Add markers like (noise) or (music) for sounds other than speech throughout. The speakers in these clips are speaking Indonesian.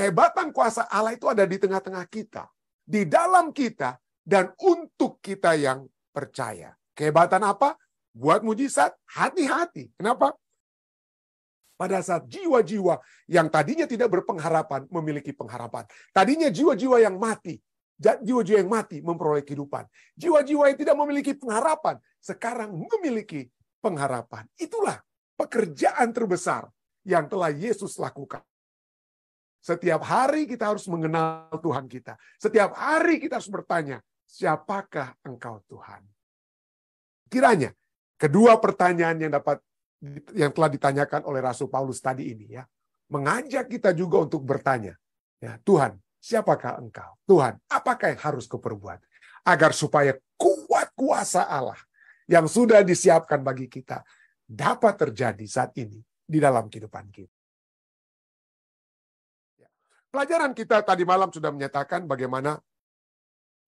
kehebatan kuasa Allah itu ada di tengah-tengah kita, di dalam kita, dan untuk kita yang percaya. Kehebatan apa? Buat mujizat, hati-hati. Kenapa? Pada saat jiwa-jiwa yang tadinya tidak berpengharapan memiliki pengharapan. Tadinya jiwa-jiwa yang mati, jiwa-jiwa yang mati memperoleh kehidupan. Jiwa-jiwa yang tidak memiliki pengharapan sekarang memiliki pengharapan. Itulah pekerjaan terbesar yang telah Yesus lakukan setiap hari kita harus mengenal Tuhan kita. Setiap hari kita harus bertanya, siapakah engkau Tuhan? Kiranya kedua pertanyaan yang dapat yang telah ditanyakan oleh Rasul Paulus tadi ini ya, mengajak kita juga untuk bertanya, ya, Tuhan, siapakah engkau? Tuhan, apakah yang harus kuperbuat? Agar supaya kuat kuasa Allah yang sudah disiapkan bagi kita dapat terjadi saat ini di dalam kehidupan kita. Pelajaran kita tadi malam sudah menyatakan bagaimana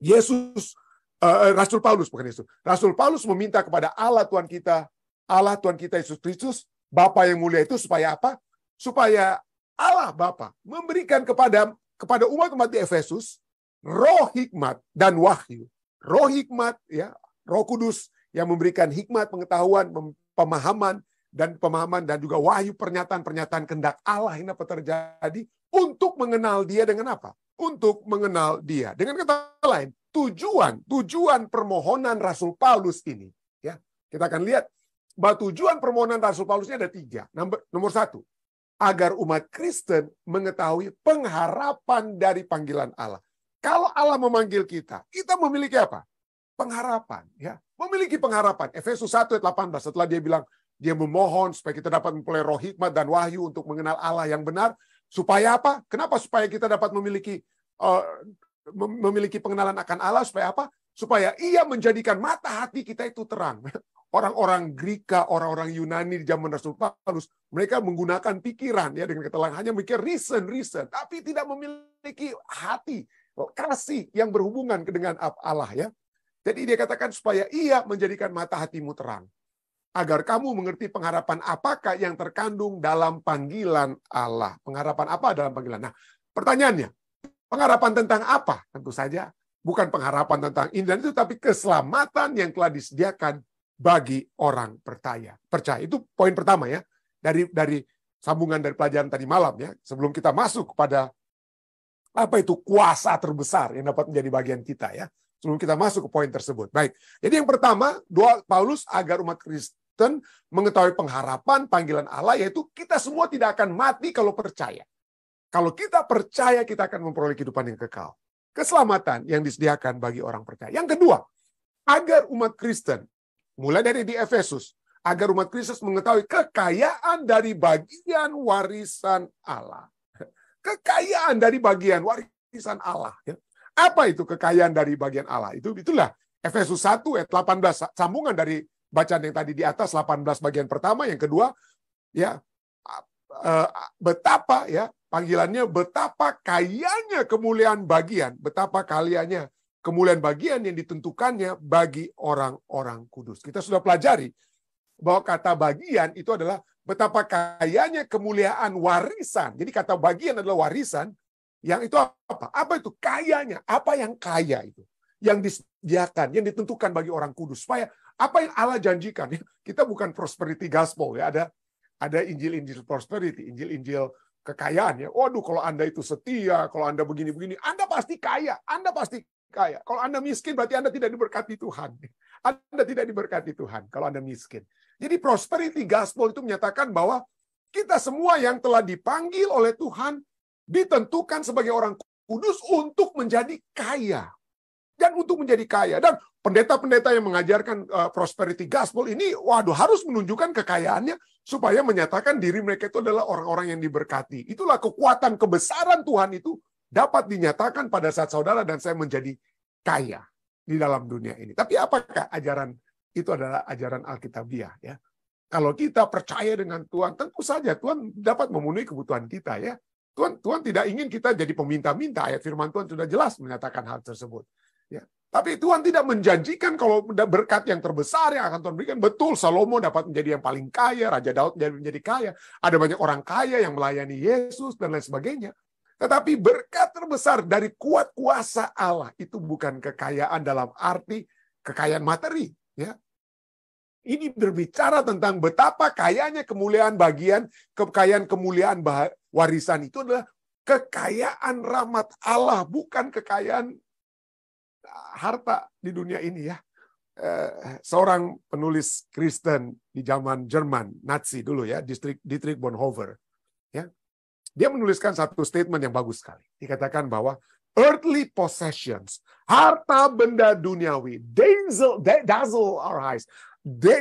Yesus, uh, Rasul Paulus, bukan Yesus. Rasul Paulus meminta kepada Allah Tuhan kita, Allah Tuhan kita Yesus Kristus, Bapa yang mulia itu supaya apa? Supaya Allah Bapa memberikan kepada kepada umat-umat di Efesus roh hikmat dan wahyu. Roh hikmat ya, Roh Kudus yang memberikan hikmat, pengetahuan, pemahaman dan pemahaman dan juga wahyu pernyataan-pernyataan kendak Allah yang dapat terjadi untuk mengenal dia dengan apa? Untuk mengenal dia. Dengan kata lain, tujuan, tujuan permohonan Rasul Paulus ini. ya Kita akan lihat bahwa tujuan permohonan Rasul Paulus ini ada tiga. Nomor, nomor satu, agar umat Kristen mengetahui pengharapan dari panggilan Allah. Kalau Allah memanggil kita, kita memiliki apa? Pengharapan. ya Memiliki pengharapan. Efesus 1 ayat 18, setelah dia bilang, dia memohon supaya kita dapat memperoleh roh hikmat dan wahyu untuk mengenal Allah yang benar. Supaya apa? Kenapa? Supaya kita dapat memiliki uh, memiliki pengenalan akan Allah. Supaya apa? Supaya ia menjadikan mata hati kita itu terang. (laughs) Orang-orang Greka, orang-orang Yunani di zaman Rasul Paulus, mereka menggunakan pikiran ya dengan kata hanya mikir reason, reason, tapi tidak memiliki hati kasih yang berhubungan dengan Allah ya. Jadi dia katakan supaya ia menjadikan mata hatimu terang agar kamu mengerti pengharapan apakah yang terkandung dalam panggilan Allah. Pengharapan apa dalam panggilan? Nah, pertanyaannya, pengharapan tentang apa? Tentu saja bukan pengharapan tentang indah itu, tapi keselamatan yang telah disediakan bagi orang percaya. Percaya itu poin pertama ya dari dari sambungan dari pelajaran tadi malam ya. Sebelum kita masuk kepada apa itu kuasa terbesar yang dapat menjadi bagian kita ya sebelum kita masuk ke poin tersebut. Baik. Jadi yang pertama, doa Paulus agar umat Kristus Kristen mengetahui pengharapan panggilan Allah yaitu kita semua tidak akan mati kalau percaya. Kalau kita percaya kita akan memperoleh kehidupan yang kekal. Keselamatan yang disediakan bagi orang percaya. Yang kedua, agar umat Kristen mulai dari di Efesus agar umat Kristus mengetahui kekayaan dari bagian warisan Allah. Kekayaan dari bagian warisan Allah. Ya. Apa itu kekayaan dari bagian Allah? Itu itulah Efesus 1 ayat 18 sambungan dari bacaan yang tadi di atas 18 bagian pertama, yang kedua ya betapa ya panggilannya betapa kayanya kemuliaan bagian, betapa kaliannya kemuliaan bagian yang ditentukannya bagi orang-orang kudus. Kita sudah pelajari bahwa kata bagian itu adalah betapa kayanya kemuliaan warisan. Jadi kata bagian adalah warisan yang itu apa? Apa itu kayanya? Apa yang kaya itu? Yang disediakan, yang ditentukan bagi orang kudus supaya apa yang Allah janjikan? Ya, kita bukan prosperity gospel ya. Ada ada Injil-Injil prosperity, Injil-Injil kekayaan ya. Waduh, kalau Anda itu setia, kalau Anda begini-begini, Anda pasti kaya, Anda pasti kaya. Kalau Anda miskin berarti Anda tidak diberkati Tuhan. Anda tidak diberkati Tuhan kalau Anda miskin. Jadi prosperity gospel itu menyatakan bahwa kita semua yang telah dipanggil oleh Tuhan ditentukan sebagai orang kudus untuk menjadi kaya dan untuk menjadi kaya. Dan pendeta-pendeta yang mengajarkan uh, prosperity gospel ini, waduh, harus menunjukkan kekayaannya supaya menyatakan diri mereka itu adalah orang-orang yang diberkati. Itulah kekuatan kebesaran Tuhan itu dapat dinyatakan pada saat saudara dan saya menjadi kaya di dalam dunia ini. Tapi apakah ajaran itu adalah ajaran Alkitabiah ya? Kalau kita percaya dengan Tuhan, tentu saja Tuhan dapat memenuhi kebutuhan kita ya. Tuhan Tuhan tidak ingin kita jadi peminta-minta. Ayat firman Tuhan sudah jelas menyatakan hal tersebut. Tapi Tuhan tidak menjanjikan kalau berkat yang terbesar yang akan Tuhan berikan. Betul, Salomo dapat menjadi yang paling kaya, Raja Daud menjadi, menjadi kaya. Ada banyak orang kaya yang melayani Yesus dan lain sebagainya. Tetapi berkat terbesar dari kuat kuasa Allah itu bukan kekayaan dalam arti kekayaan materi. ya Ini berbicara tentang betapa kayanya kemuliaan bagian, kekayaan kemuliaan warisan itu adalah kekayaan rahmat Allah, bukan kekayaan harta di dunia ini ya. Eh, seorang penulis Kristen di zaman Jerman Nazi dulu ya, distrik Dietrich Bonhoeffer. Ya, dia menuliskan satu statement yang bagus sekali. Dikatakan bahwa earthly possessions, harta benda duniawi, dazzle, dazzle our eyes,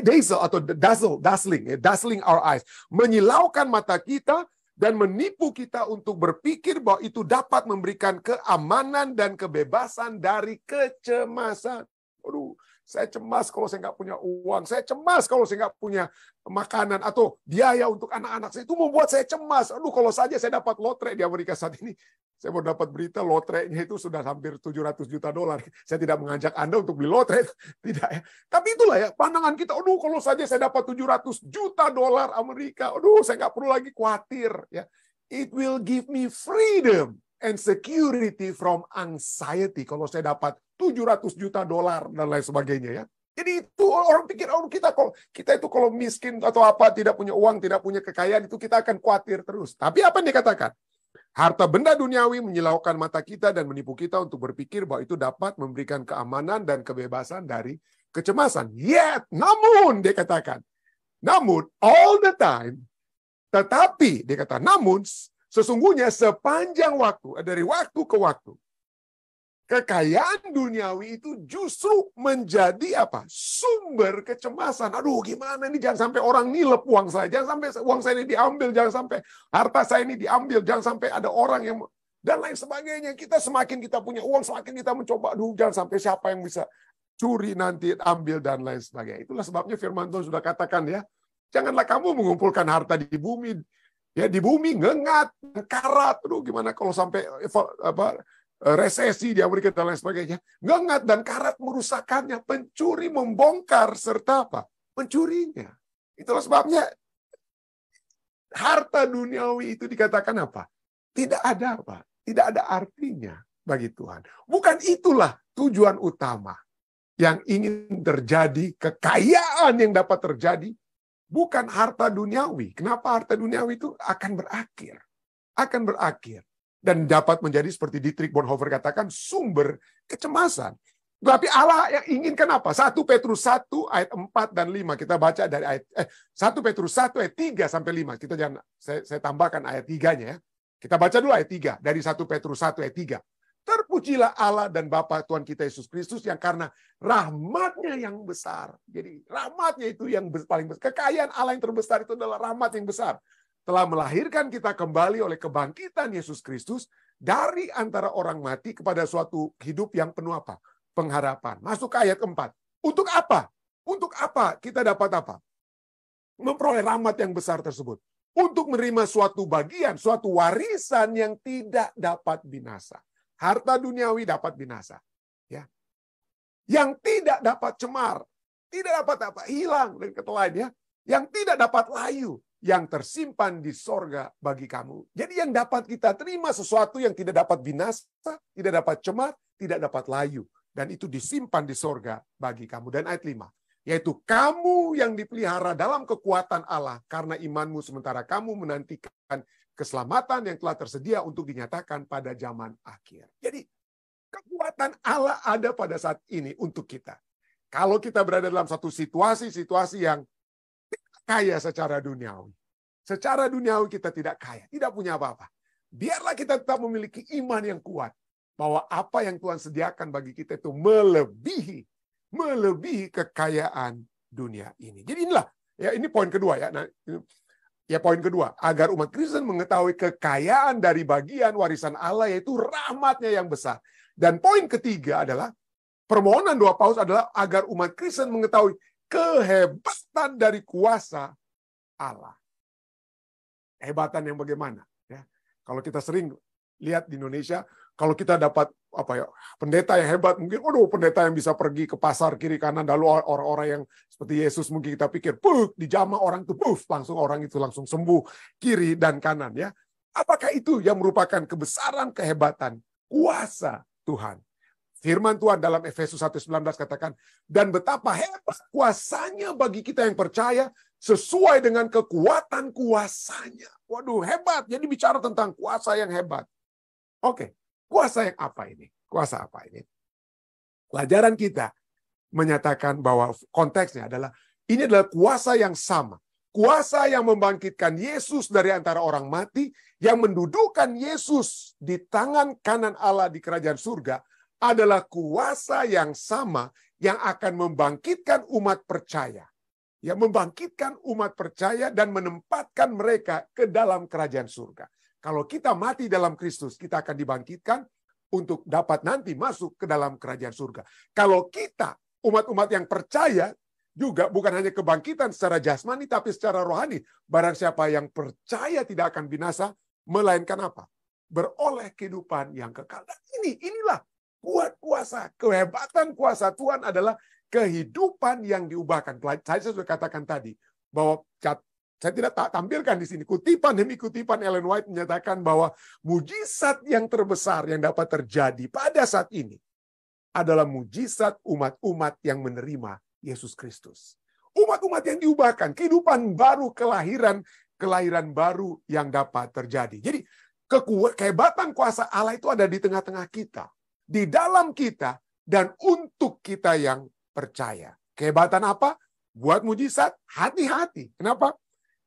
dazzle atau dazzle, dazzling, ya, dazzling our eyes, menyilaukan mata kita dan menipu kita untuk berpikir bahwa itu dapat memberikan keamanan dan kebebasan dari kecemasan. Aduh, saya cemas kalau saya nggak punya uang. Saya cemas kalau saya nggak punya makanan atau biaya untuk anak-anak saya. Itu membuat saya cemas. Aduh, kalau saja saya dapat lotre di Amerika saat ini. Saya mau dapat berita lotrenya itu sudah hampir 700 juta dolar. Saya tidak mengajak Anda untuk beli lotre. (laughs) Tidak ya. Tapi itulah ya, pandangan kita. Aduh, kalau saja saya dapat 700 juta dolar Amerika. Aduh, saya nggak perlu lagi khawatir. ya. It will give me freedom and security from anxiety. Kalau saya dapat 700 juta dolar dan lain sebagainya ya. Jadi itu orang pikir orang oh, kita kalau kita itu kalau miskin atau apa tidak punya uang, tidak punya kekayaan itu kita akan khawatir terus. Tapi apa yang dikatakan? Harta benda duniawi menyilaukan mata kita dan menipu kita untuk berpikir bahwa itu dapat memberikan keamanan dan kebebasan dari kecemasan. Yet, namun dia katakan, namun all the time, tetapi dia kata namun Sesungguhnya sepanjang waktu, dari waktu ke waktu, kekayaan duniawi itu justru menjadi apa? Sumber kecemasan. Aduh, gimana ini jangan sampai orang nilep uang saya, jangan sampai uang saya ini diambil, jangan sampai harta saya ini diambil, jangan sampai ada orang yang dan lain sebagainya. Kita semakin kita punya uang, semakin kita mencoba, aduh jangan sampai siapa yang bisa curi nanti, ambil dan lain sebagainya. Itulah sebabnya firman Tuhan sudah katakan ya, janganlah kamu mengumpulkan harta di bumi ya di bumi ngengat, karat, aduh gimana kalau sampai apa, resesi di Amerika dan lain sebagainya. Ngengat dan karat merusakannya, pencuri membongkar serta apa? Pencurinya. Itulah sebabnya harta duniawi itu dikatakan apa? Tidak ada apa? Tidak ada artinya bagi Tuhan. Bukan itulah tujuan utama yang ingin terjadi, kekayaan yang dapat terjadi bukan harta duniawi. Kenapa harta duniawi itu akan berakhir? Akan berakhir. Dan dapat menjadi seperti Dietrich Bonhoeffer katakan, sumber kecemasan. Tapi Allah yang inginkan apa? 1 Petrus 1 ayat 4 dan 5. Kita baca dari ayat eh, 1 Petrus 1 ayat 3 sampai 5. Kita jangan saya, saya tambahkan ayat 3-nya ya. Kita baca dulu ayat 3 dari 1 Petrus 1 ayat 3. Terpujilah Allah dan Bapa Tuhan kita Yesus Kristus yang karena rahmatnya yang besar. Jadi rahmatnya itu yang paling besar. Kekayaan Allah yang terbesar itu adalah rahmat yang besar. Telah melahirkan kita kembali oleh kebangkitan Yesus Kristus dari antara orang mati kepada suatu hidup yang penuh apa? Pengharapan. Masuk ke ayat keempat. Untuk apa? Untuk apa kita dapat apa? Memperoleh rahmat yang besar tersebut untuk menerima suatu bagian, suatu warisan yang tidak dapat binasa harta duniawi dapat binasa. Ya. Yang tidak dapat cemar, tidak dapat apa hilang dan ketelain, ya. Yang tidak dapat layu, yang tersimpan di sorga bagi kamu. Jadi yang dapat kita terima sesuatu yang tidak dapat binasa, tidak dapat cemar, tidak dapat layu. Dan itu disimpan di sorga bagi kamu. Dan ayat 5, yaitu kamu yang dipelihara dalam kekuatan Allah karena imanmu sementara kamu menantikan keselamatan yang telah tersedia untuk dinyatakan pada zaman akhir. Jadi kekuatan Allah ada pada saat ini untuk kita. Kalau kita berada dalam satu situasi, situasi yang tidak kaya secara duniawi. Secara duniawi kita tidak kaya, tidak punya apa-apa. Biarlah kita tetap memiliki iman yang kuat bahwa apa yang Tuhan sediakan bagi kita itu melebihi melebihi kekayaan dunia ini. Jadi inilah ya ini poin kedua ya. Nah, Ya poin kedua, agar umat Kristen mengetahui kekayaan dari bagian warisan Allah yaitu rahmatnya yang besar. Dan poin ketiga adalah permohonan dua Paus adalah agar umat Kristen mengetahui kehebatan dari kuasa Allah. Hebatan yang bagaimana? Ya, kalau kita sering lihat di Indonesia, kalau kita dapat apa ya pendeta yang hebat mungkin waduh, pendeta yang bisa pergi ke pasar kiri kanan lalu orang-orang yang seperti Yesus mungkin kita pikir puh, dijamah orang itu puh, langsung orang itu langsung sembuh kiri dan kanan ya apakah itu yang merupakan kebesaran kehebatan kuasa Tuhan firman Tuhan dalam Efesus 1:19 katakan dan betapa hebat kuasanya bagi kita yang percaya sesuai dengan kekuatan kuasanya waduh hebat jadi bicara tentang kuasa yang hebat oke okay Kuasa yang apa ini? Kuasa apa ini? Pelajaran kita menyatakan bahwa konteksnya adalah ini adalah kuasa yang sama. Kuasa yang membangkitkan Yesus dari antara orang mati, yang mendudukan Yesus di tangan kanan Allah di kerajaan surga, adalah kuasa yang sama yang akan membangkitkan umat percaya. Yang membangkitkan umat percaya dan menempatkan mereka ke dalam kerajaan surga. Kalau kita mati dalam Kristus, kita akan dibangkitkan untuk dapat nanti masuk ke dalam kerajaan surga. Kalau kita, umat-umat yang percaya, juga bukan hanya kebangkitan secara jasmani, tapi secara rohani. Barang siapa yang percaya tidak akan binasa, melainkan apa? Beroleh kehidupan yang kekal. Dan ini, inilah kuat kuasa. Kehebatan kuasa Tuhan adalah kehidupan yang diubahkan. Saya sudah katakan tadi, bahwa saya tidak tampilkan di sini. Kutipan demi kutipan Ellen White menyatakan bahwa mujizat yang terbesar yang dapat terjadi pada saat ini adalah mujizat umat-umat yang menerima Yesus Kristus. Umat-umat yang diubahkan, kehidupan baru, kelahiran, kelahiran baru yang dapat terjadi. Jadi kehebatan kuasa Allah itu ada di tengah-tengah kita, di dalam kita, dan untuk kita yang percaya. Kehebatan apa? Buat mujizat, hati-hati. Kenapa?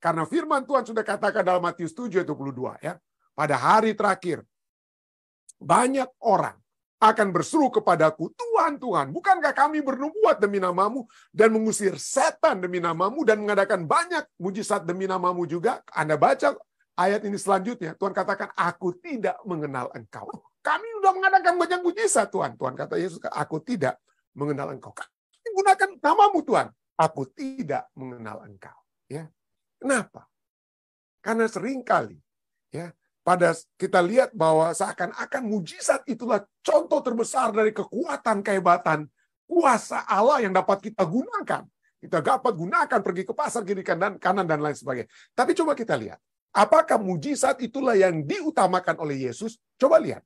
Karena firman Tuhan sudah katakan dalam Matius 7 22 ya. Pada hari terakhir banyak orang akan berseru kepadaku, Tuhan, Tuhan, bukankah kami bernubuat demi namamu dan mengusir setan demi namamu dan mengadakan banyak mujizat demi namamu juga? Anda baca ayat ini selanjutnya, Tuhan katakan, aku tidak mengenal engkau. Oh, kami sudah mengadakan banyak mujizat, Tuhan. Tuhan kata Yesus, aku tidak mengenal engkau. Kami gunakan namamu, Tuhan. Aku tidak mengenal engkau. Ya, Kenapa? Karena seringkali ya pada kita lihat bahwa seakan-akan mujizat itulah contoh terbesar dari kekuatan kehebatan kuasa Allah yang dapat kita gunakan. Kita dapat gunakan pergi ke pasar kiri kanan kanan dan lain sebagainya. Tapi coba kita lihat, apakah mujizat itulah yang diutamakan oleh Yesus? Coba lihat.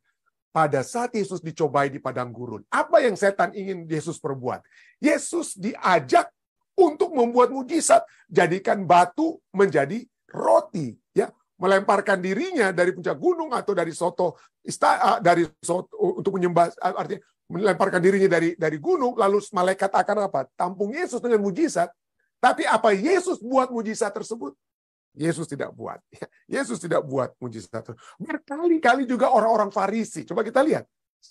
Pada saat Yesus dicobai di padang gurun, apa yang setan ingin Yesus perbuat? Yesus diajak untuk membuat mujizat, jadikan batu menjadi roti, ya melemparkan dirinya dari puncak gunung atau dari soto ista, eh, dari soto untuk menyembah eh, artinya melemparkan dirinya dari dari gunung lalu malaikat akan apa tampung Yesus dengan mujizat tapi apa Yesus buat mujizat tersebut Yesus tidak buat ya. Yesus tidak buat mujizat berkali-kali juga orang-orang Farisi coba kita lihat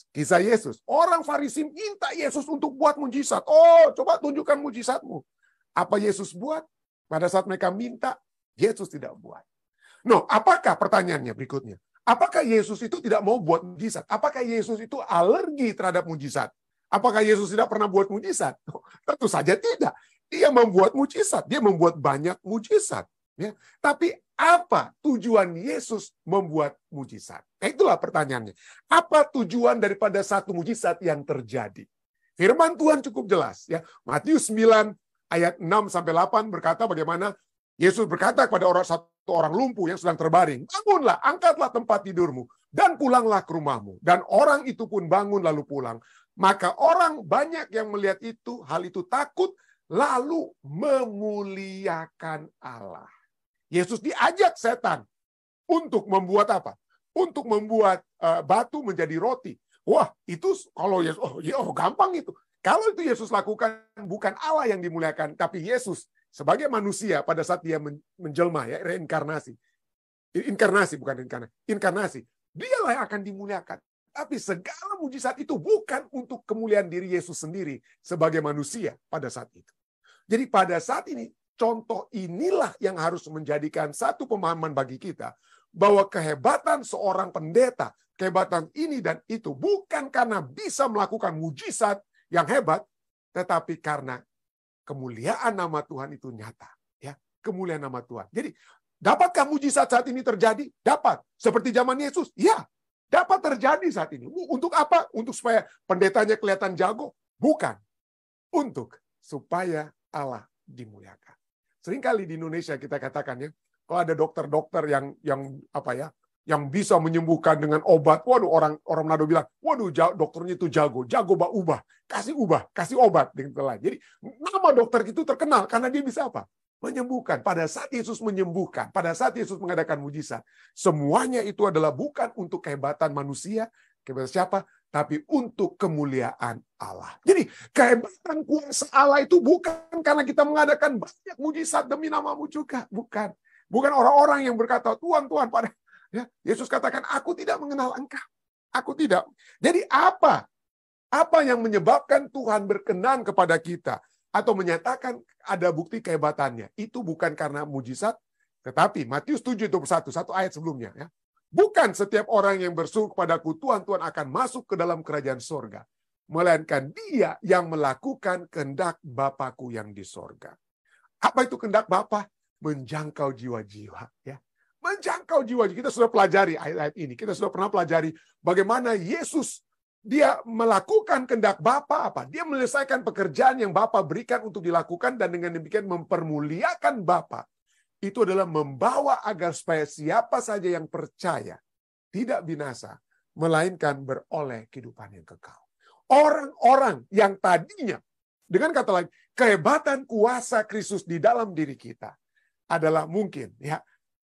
kisah Yesus orang Farisi minta Yesus untuk buat mujizat oh coba tunjukkan mujizatmu apa Yesus buat? Pada saat mereka minta, Yesus tidak buat. No, apakah pertanyaannya berikutnya? Apakah Yesus itu tidak mau buat mujizat? Apakah Yesus itu alergi terhadap mujizat? Apakah Yesus tidak pernah buat mujizat? (laughs) Tentu saja tidak. Dia membuat mujizat, dia membuat banyak mujizat. Ya. Tapi apa tujuan Yesus membuat mujizat? Nah, itulah pertanyaannya. Apa tujuan daripada satu mujizat yang terjadi? Firman Tuhan cukup jelas ya. Matius 9 ayat 6 sampai 8 berkata bagaimana Yesus berkata kepada orang satu orang lumpuh yang sedang terbaring, "Bangunlah, angkatlah tempat tidurmu dan pulanglah ke rumahmu." Dan orang itu pun bangun lalu pulang. Maka orang banyak yang melihat itu, hal itu takut lalu memuliakan Allah. Yesus diajak setan untuk membuat apa? Untuk membuat uh, batu menjadi roti. Wah, itu kalau Yesus, oh, ya, oh gampang itu. Kalau itu Yesus lakukan, bukan Allah yang dimuliakan, tapi Yesus sebagai manusia pada saat dia menjelma, ya, reinkarnasi. Inkarnasi, bukan reinkarnasi. Inkarnasi. Dialah yang akan dimuliakan. Tapi segala mujizat itu bukan untuk kemuliaan diri Yesus sendiri sebagai manusia pada saat itu. Jadi pada saat ini, contoh inilah yang harus menjadikan satu pemahaman bagi kita bahwa kehebatan seorang pendeta, kehebatan ini dan itu bukan karena bisa melakukan mujizat, yang hebat, tetapi karena kemuliaan nama Tuhan itu nyata, ya. Kemuliaan nama Tuhan. Jadi, dapatkah mujizat saat ini terjadi? Dapat. Seperti zaman Yesus? Iya. Dapat terjadi saat ini. Untuk apa? Untuk supaya pendetanya kelihatan jago? Bukan. Untuk supaya Allah dimuliakan. Seringkali di Indonesia kita katakan ya, kalau ada dokter-dokter yang yang apa ya, yang bisa menyembuhkan dengan obat. Waduh orang orang Manado bilang, waduh dokternya itu jago, jago bak ubah, kasih ubah, kasih obat dengan lain. Jadi nama dokter itu terkenal karena dia bisa apa? Menyembuhkan. Pada saat Yesus menyembuhkan, pada saat Yesus mengadakan mujizat, semuanya itu adalah bukan untuk kehebatan manusia, kehebatan siapa? Tapi untuk kemuliaan Allah. Jadi kehebatan kuasa Allah itu bukan karena kita mengadakan banyak mujizat demi namamu juga. Bukan. Bukan orang-orang yang berkata, Tuhan, Tuhan, pada Ya, Yesus katakan, aku tidak mengenal engkau. Aku tidak. Jadi apa? Apa yang menyebabkan Tuhan berkenan kepada kita? Atau menyatakan ada bukti kehebatannya. Itu bukan karena mujizat, tetapi Matius 7 21, satu, ayat sebelumnya. Ya. Bukan setiap orang yang bersuruh kepadaku, Tuhan, Tuhan akan masuk ke dalam kerajaan sorga. Melainkan dia yang melakukan kehendak Bapakku yang di sorga. Apa itu kehendak Bapa? Menjangkau jiwa-jiwa. ya menjangkau jiwa. Kita sudah pelajari ayat-ayat ini. Kita sudah pernah pelajari bagaimana Yesus dia melakukan kendak Bapa apa? Dia menyelesaikan pekerjaan yang Bapa berikan untuk dilakukan dan dengan demikian mempermuliakan Bapa. Itu adalah membawa agar supaya siapa saja yang percaya tidak binasa, melainkan beroleh kehidupan yang kekal. Orang-orang yang tadinya dengan kata lain, kehebatan kuasa Kristus di dalam diri kita adalah mungkin ya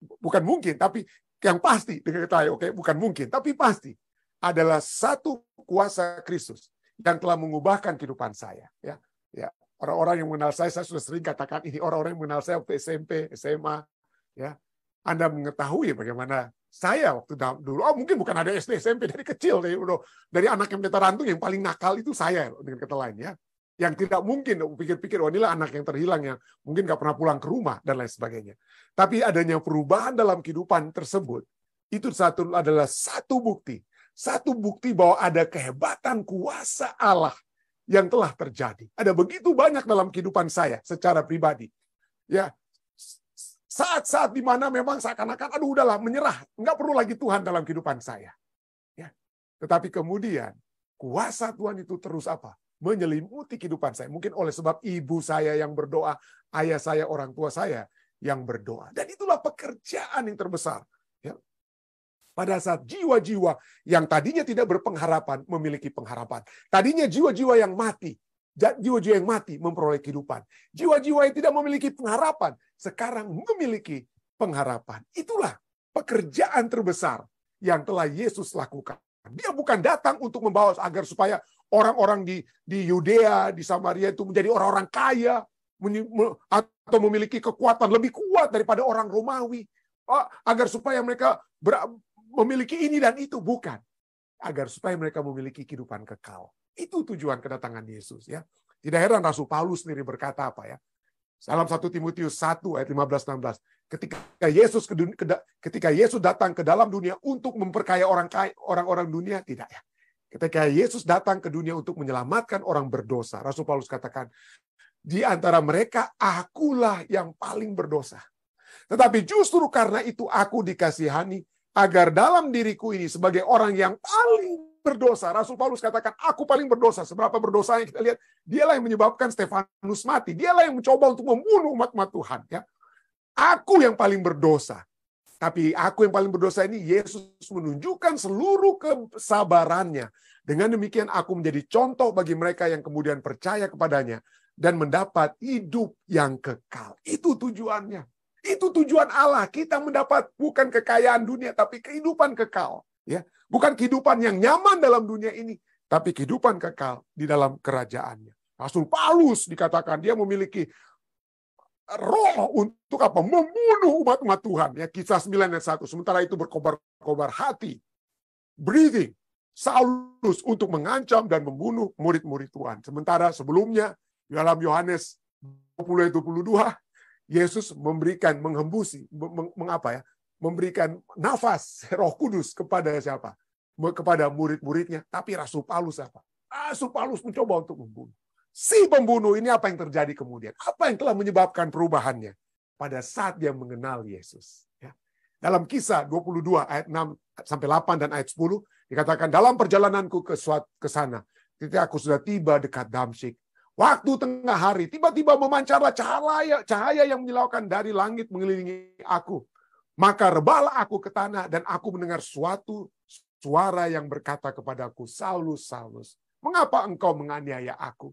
bukan mungkin, tapi yang pasti dengan kata oke, okay, bukan mungkin, tapi pasti adalah satu kuasa Kristus yang telah mengubahkan kehidupan saya. Ya, ya. Orang-orang yang mengenal saya, saya sudah sering katakan ini. Orang-orang yang mengenal saya waktu SMP, SMA, ya. Anda mengetahui bagaimana saya waktu dulu, oh mungkin bukan ada SD SMP dari kecil dari dari anak yang minta yang paling nakal itu saya dengan kata lain ya yang tidak mungkin pikir-pikir oh inilah anak yang terhilang yang mungkin nggak pernah pulang ke rumah dan lain sebagainya. Tapi adanya perubahan dalam kehidupan tersebut itu satu adalah satu bukti, satu bukti bahwa ada kehebatan kuasa Allah yang telah terjadi. Ada begitu banyak dalam kehidupan saya secara pribadi. Ya, saat-saat di mana memang seakan-akan aduh udahlah menyerah, nggak perlu lagi Tuhan dalam kehidupan saya. Ya. Tetapi kemudian kuasa Tuhan itu terus apa? menyelimuti kehidupan saya. Mungkin oleh sebab ibu saya yang berdoa, ayah saya, orang tua saya yang berdoa. Dan itulah pekerjaan yang terbesar. Ya. Pada saat jiwa-jiwa yang tadinya tidak berpengharapan memiliki pengharapan. Tadinya jiwa-jiwa yang mati, jiwa-jiwa yang mati memperoleh kehidupan. Jiwa-jiwa yang tidak memiliki pengharapan sekarang memiliki pengharapan. Itulah pekerjaan terbesar yang telah Yesus lakukan. Dia bukan datang untuk membawa agar supaya orang-orang di di Yudea, di Samaria itu menjadi orang-orang kaya atau memiliki kekuatan lebih kuat daripada orang Romawi oh, agar supaya mereka ber, memiliki ini dan itu bukan agar supaya mereka memiliki kehidupan kekal. Itu tujuan kedatangan Yesus ya. Tidak heran Rasul Paulus sendiri berkata apa ya? Dalam satu Timotius 1 ayat 15 16. Ketika Yesus ke, ketika Yesus datang ke dalam dunia untuk memperkaya orang-orang dunia tidak ya. Ketika Yesus datang ke dunia untuk menyelamatkan orang berdosa, Rasul Paulus katakan, di antara mereka akulah yang paling berdosa. Tetapi justru karena itu aku dikasihani agar dalam diriku ini sebagai orang yang paling berdosa. Rasul Paulus katakan, aku paling berdosa. Seberapa berdosa yang kita lihat, dialah yang menyebabkan Stefanus mati. Dialah yang mencoba untuk membunuh umat-umat Tuhan. Ya. Aku yang paling berdosa. Tapi aku yang paling berdosa ini, Yesus menunjukkan seluruh kesabarannya. Dengan demikian aku menjadi contoh bagi mereka yang kemudian percaya kepadanya dan mendapat hidup yang kekal. Itu tujuannya. Itu tujuan Allah. Kita mendapat bukan kekayaan dunia, tapi kehidupan kekal. Ya, bukan kehidupan yang nyaman dalam dunia ini, tapi kehidupan kekal di dalam kerajaannya. Rasul Paulus dikatakan dia memiliki roh untuk apa? Membunuh umat-umat Tuhan. Ya, kisah 9 dan 1. Sementara itu berkobar-kobar hati. Breathing. Saulus untuk mengancam dan membunuh murid-murid Tuhan. Sementara sebelumnya, dalam Yohanes 20 22, Yesus memberikan, menghembusi, mengapa ya, memberikan nafas roh kudus kepada siapa? Kepada murid-muridnya. Tapi Rasul Paulus apa? Rasul Paulus mencoba untuk membunuh si pembunuh ini apa yang terjadi kemudian? Apa yang telah menyebabkan perubahannya pada saat dia mengenal Yesus? Ya. Dalam kisah 22 ayat 6 sampai 8 dan ayat 10 dikatakan dalam perjalananku ke suatu ke sana ketika aku sudah tiba dekat Damsyik Waktu tengah hari, tiba-tiba memancarlah cahaya, cahaya yang menyilaukan dari langit mengelilingi aku. Maka rebalah aku ke tanah dan aku mendengar suatu suara yang berkata kepadaku, Saulus, Saulus, mengapa engkau menganiaya aku?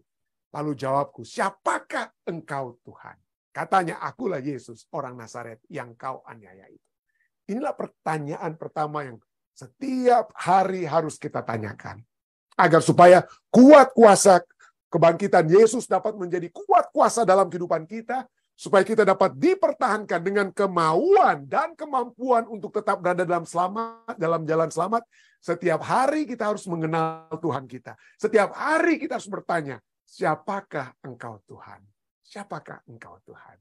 Lalu jawabku, siapakah engkau Tuhan? Katanya, akulah Yesus, orang Nasaret yang kau aniaya itu. Inilah pertanyaan pertama yang setiap hari harus kita tanyakan. Agar supaya kuat kuasa kebangkitan Yesus dapat menjadi kuat kuasa dalam kehidupan kita, supaya kita dapat dipertahankan dengan kemauan dan kemampuan untuk tetap berada dalam selamat, dalam jalan selamat. Setiap hari kita harus mengenal Tuhan kita. Setiap hari kita harus bertanya, siapakah engkau Tuhan? Siapakah engkau Tuhan?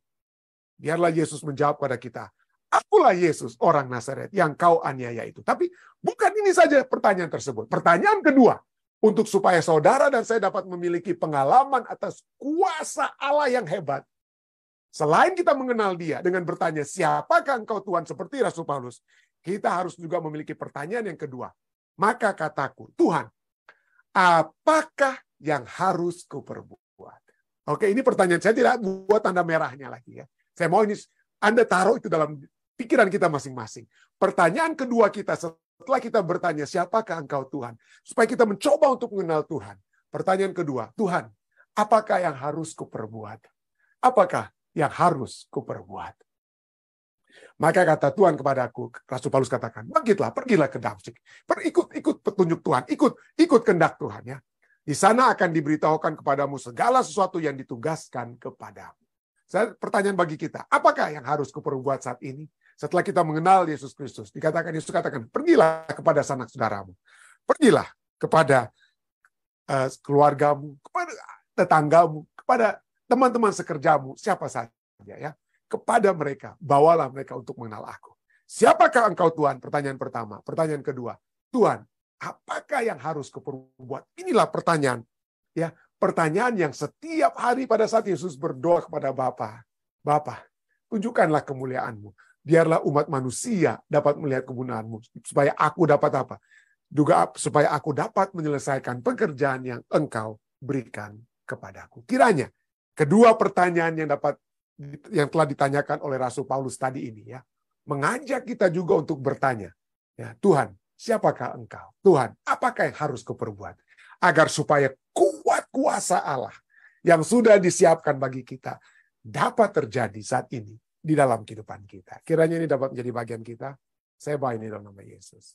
Biarlah Yesus menjawab kepada kita, akulah Yesus orang Nazaret yang kau aniaya itu. Tapi bukan ini saja pertanyaan tersebut. Pertanyaan kedua, untuk supaya saudara dan saya dapat memiliki pengalaman atas kuasa Allah yang hebat. Selain kita mengenal dia dengan bertanya, siapakah engkau Tuhan seperti Rasul Paulus? Kita harus juga memiliki pertanyaan yang kedua. Maka kataku, Tuhan, apakah yang harus kuperbuat. Oke, ini pertanyaan saya tidak buat tanda merahnya lagi ya. Saya mau ini Anda taruh itu dalam pikiran kita masing-masing. Pertanyaan kedua kita setelah kita bertanya siapakah engkau Tuhan, supaya kita mencoba untuk mengenal Tuhan. Pertanyaan kedua, Tuhan, apakah yang harus kuperbuat? Apakah yang harus kuperbuat? Maka kata Tuhan kepadaku, Rasul Paulus katakan, bangkitlah, pergilah ke Damsik. perikut ikut petunjuk Tuhan, ikut, ikut kendak Tuhan ya. Di sana akan diberitahukan kepadamu segala sesuatu yang ditugaskan kepadamu. Saya, pertanyaan bagi kita, apakah yang harus kuperbuat saat ini? Setelah kita mengenal Yesus Kristus, dikatakan Yesus katakan, pergilah kepada sanak saudaramu, pergilah kepada uh, keluargamu, kepada tetanggamu, kepada teman-teman sekerjamu, siapa saja ya, kepada mereka, bawalah mereka untuk mengenal Aku. Siapakah Engkau Tuhan? Pertanyaan pertama. Pertanyaan kedua, Tuhan, Apakah yang harus kuperbuat? Inilah pertanyaan. Ya, pertanyaan yang setiap hari pada saat Yesus berdoa kepada Bapa. Bapa, tunjukkanlah kemuliaanmu. Biarlah umat manusia dapat melihat kemuliaanmu. Supaya aku dapat apa? Juga supaya aku dapat menyelesaikan pekerjaan yang engkau berikan kepadaku. Kiranya kedua pertanyaan yang dapat yang telah ditanyakan oleh Rasul Paulus tadi ini ya mengajak kita juga untuk bertanya ya Tuhan Siapakah engkau? Tuhan, apakah yang harus kuperbuat? Agar supaya kuat kuasa Allah yang sudah disiapkan bagi kita dapat terjadi saat ini di dalam kehidupan kita. Kiranya ini dapat menjadi bagian kita. Saya bawa ini dalam nama Yesus.